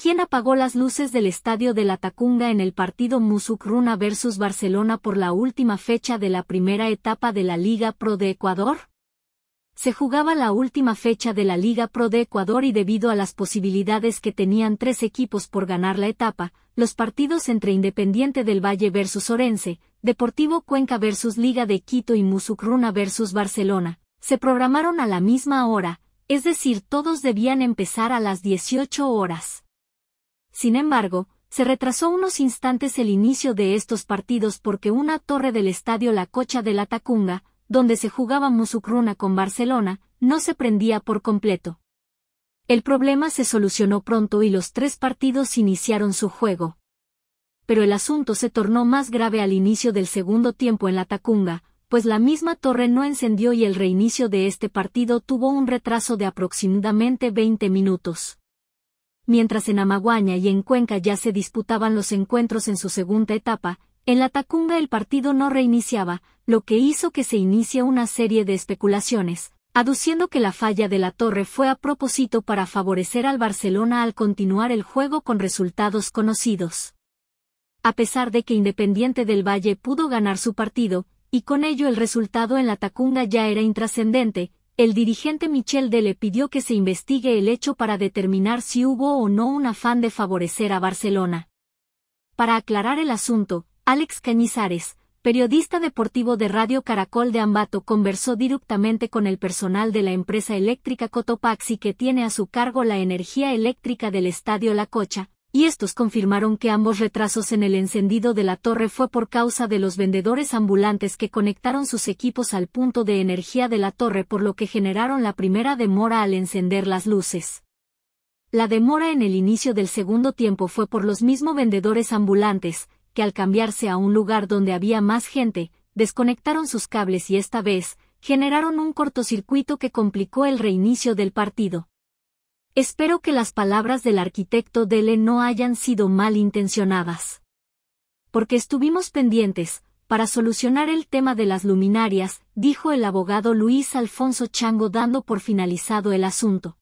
¿Quién apagó las luces del estadio de la Tacunga en el partido Musucruna versus Barcelona por la última fecha de la primera etapa de la Liga Pro de Ecuador? Se jugaba la última fecha de la Liga Pro de Ecuador y debido a las posibilidades que tenían tres equipos por ganar la etapa, los partidos entre Independiente del Valle versus Orense, Deportivo Cuenca versus Liga de Quito y Musucruna versus Barcelona, se programaron a la misma hora, es decir, todos debían empezar a las 18 horas. Sin embargo, se retrasó unos instantes el inicio de estos partidos porque una torre del estadio La Cocha de la Tacunga, donde se jugaba Musucruna con Barcelona, no se prendía por completo. El problema se solucionó pronto y los tres partidos iniciaron su juego. Pero el asunto se tornó más grave al inicio del segundo tiempo en la Tacunga, pues la misma torre no encendió y el reinicio de este partido tuvo un retraso de aproximadamente 20 minutos mientras en Amaguaña y en Cuenca ya se disputaban los encuentros en su segunda etapa, en la Tacunga el partido no reiniciaba, lo que hizo que se inicie una serie de especulaciones, aduciendo que la falla de la torre fue a propósito para favorecer al Barcelona al continuar el juego con resultados conocidos. A pesar de que Independiente del Valle pudo ganar su partido, y con ello el resultado en la Tacunga ya era intrascendente, el dirigente Michel le pidió que se investigue el hecho para determinar si hubo o no un afán de favorecer a Barcelona. Para aclarar el asunto, Alex Cañizares, periodista deportivo de Radio Caracol de Ambato, conversó directamente con el personal de la empresa eléctrica Cotopaxi que tiene a su cargo la energía eléctrica del estadio La Cocha, y estos confirmaron que ambos retrasos en el encendido de la torre fue por causa de los vendedores ambulantes que conectaron sus equipos al punto de energía de la torre por lo que generaron la primera demora al encender las luces. La demora en el inicio del segundo tiempo fue por los mismos vendedores ambulantes, que al cambiarse a un lugar donde había más gente, desconectaron sus cables y esta vez, generaron un cortocircuito que complicó el reinicio del partido. Espero que las palabras del arquitecto Dele no hayan sido malintencionadas. Porque estuvimos pendientes, para solucionar el tema de las luminarias, dijo el abogado Luis Alfonso Chango dando por finalizado el asunto.